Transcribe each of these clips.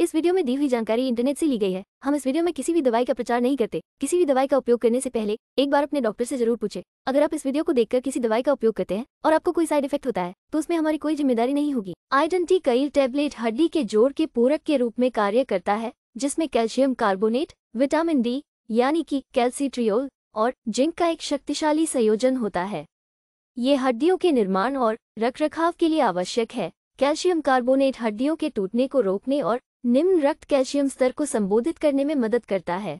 इस वीडियो में दी हुई जानकारी इंटरनेट से ली गई है हम इस वीडियो में किसी भी दवाई का प्रचार नहीं करते किसी भी दवाई का उपयोग करने से पहले एक बार अपने डॉक्टर से जरूर पूछे अगर आप इस वीडियो को देखकर किसी दवाई का उपयोग करते हैं और आपको कोई साइड इफेक्ट होता है तो उसमें हमारी कोई जिम्मेदारी नहीं होगी आयोडन टी कई टेबलेट हड्डी के जोड़ के पूरक के रूप में कार्य करता है जिसमे कैल्शियम कार्बोनेट विटामिन डी यानी की कैल्सीट्रियोल और जिंक का एक शक्तिशाली संयोजन होता है ये हड्डियों के निर्माण और रखरखाव के लिए आवश्यक है कैल्शियम कार्बोनेट हड्डियों के टूटने को रोकने और निम्न रक्त कैल्शियम स्तर को संबोधित करने में मदद करता है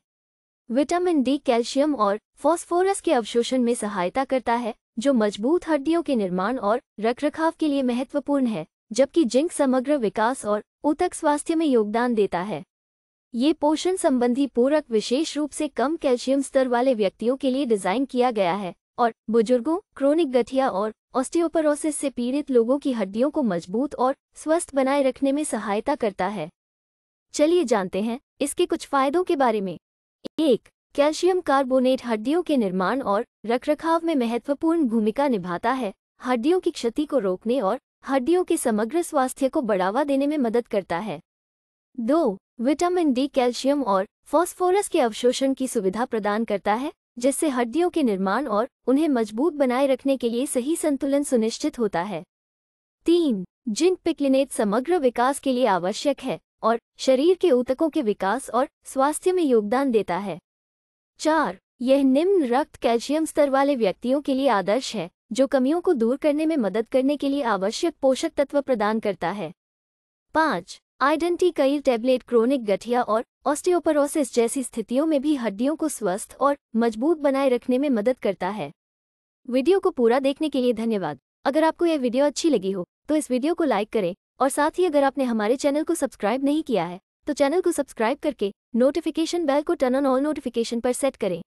विटामिन डी कैल्शियम और फॉस्फोरस के अवशोषण में सहायता करता है जो मजबूत हड्डियों के निर्माण और रखरखाव के लिए महत्वपूर्ण है जबकि जिंक समग्र विकास और ऊतक स्वास्थ्य में योगदान देता है ये पोषण संबंधी पूरक विशेष रूप से कम कैल्शियम स्तर वाले व्यक्तियों के लिए डिजाइन किया गया है और बुजुर्गों क्रोनिक गठिया और ऑस्टियोपरोसिस से पीड़ित लोगों की हड्डियों को मजबूत और स्वस्थ बनाए रखने में सहायता करता है चलिए जानते हैं इसके कुछ फायदों के बारे में एक कैल्शियम कार्बोनेट हड्डियों के निर्माण और रखरखाव में महत्वपूर्ण भूमिका निभाता है हड्डियों की क्षति को रोकने और हड्डियों के समग्र स्वास्थ्य को बढ़ावा देने में मदद करता है दो विटामिन डी कैल्शियम और फॉस्फोरस के अवशोषण की सुविधा प्रदान करता है जिससे हड्डियों के निर्माण और उन्हें मजबूत बनाए रखने के लिए सही संतुलन सुनिश्चित होता है तीन जिंक पिक्लिनेट समग्र विकास के लिए आवश्यक है और शरीर के ऊतकों के विकास और स्वास्थ्य में योगदान देता है चार यह निम्न रक्त कैल्शियम स्तर वाले व्यक्तियों के लिए आदर्श है जो कमियों को दूर करने में मदद करने के लिए आवश्यक पोषक तत्व प्रदान करता है पाँच आइडेंटी कई टैबलेट क्रोनिक गठिया और ऑस्टियोपरोसिस जैसी स्थितियों में भी हड्डियों को स्वस्थ और मजबूत बनाए रखने में मदद करता है वीडियो को पूरा देखने के लिए धन्यवाद अगर आपको यह वीडियो अच्छी लगी हो तो इस वीडियो को लाइक करें और साथ ही अगर आपने हमारे चैनल को सब्सक्राइब नहीं किया है तो चैनल को सब्सक्राइब करके नोटिफिकेशन बेल को टर्न ऑन ऑल नोटिफिकेशन पर सेट करें